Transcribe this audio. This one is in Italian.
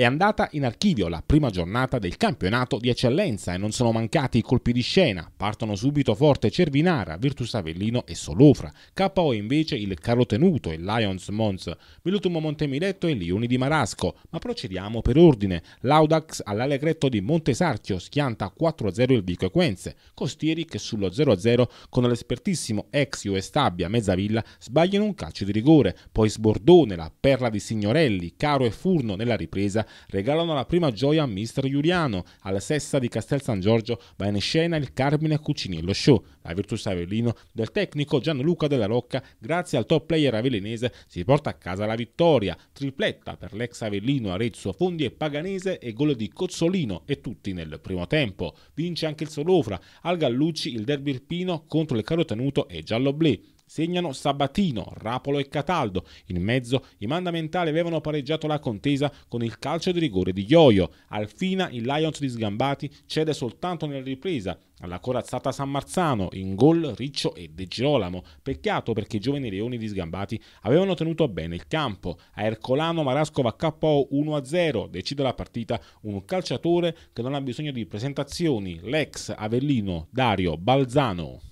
È andata in archivio la prima giornata del campionato di eccellenza e non sono mancati i colpi di scena. Partono subito forte Cervinara, Virtus Avellino e Solofra. KO invece il Carotenuto il Lions Mons, Milutum Montemiletto e Lioni di Marasco. Ma procediamo per ordine. L'Audax all'Alegretto di Montesarchio schianta 4-0 il Vico Equenze. Costieri che sullo 0-0 con l'espertissimo ex e Stabia Mezzavilla sbagliano un calcio di rigore. Poi Sbordone, la perla di Signorelli, Caro e Furno nella ripresa regalano la prima gioia a mister Giuliano. Alla sesta di Castel San Giorgio va in scena il Carmine Cucinillo Show. La Virtus Avellino del tecnico Gianluca Della Rocca, grazie al top player avellinese, si porta a casa la vittoria. Tripletta per l'ex Avellino Arezzo Fondi e Paganese e gol di Cozzolino e tutti nel primo tempo. Vince anche il Solofra, al Gallucci il derby irpino contro il carotenuto e giallo blé segnano Sabatino, Rapolo e Cataldo. In mezzo i mandamentali avevano pareggiato la contesa con il calcio di rigore di Ioio. Alfina il Lions di Sgambati cede soltanto nella ripresa. Alla corazzata San Marzano, in gol Riccio e De Girolamo. Peccato perché i giovani leoni di Sgambati avevano tenuto bene il campo. A Ercolano Marasco va KO 1-0, decide la partita un calciatore che non ha bisogno di presentazioni, l'ex Avellino Dario Balzano.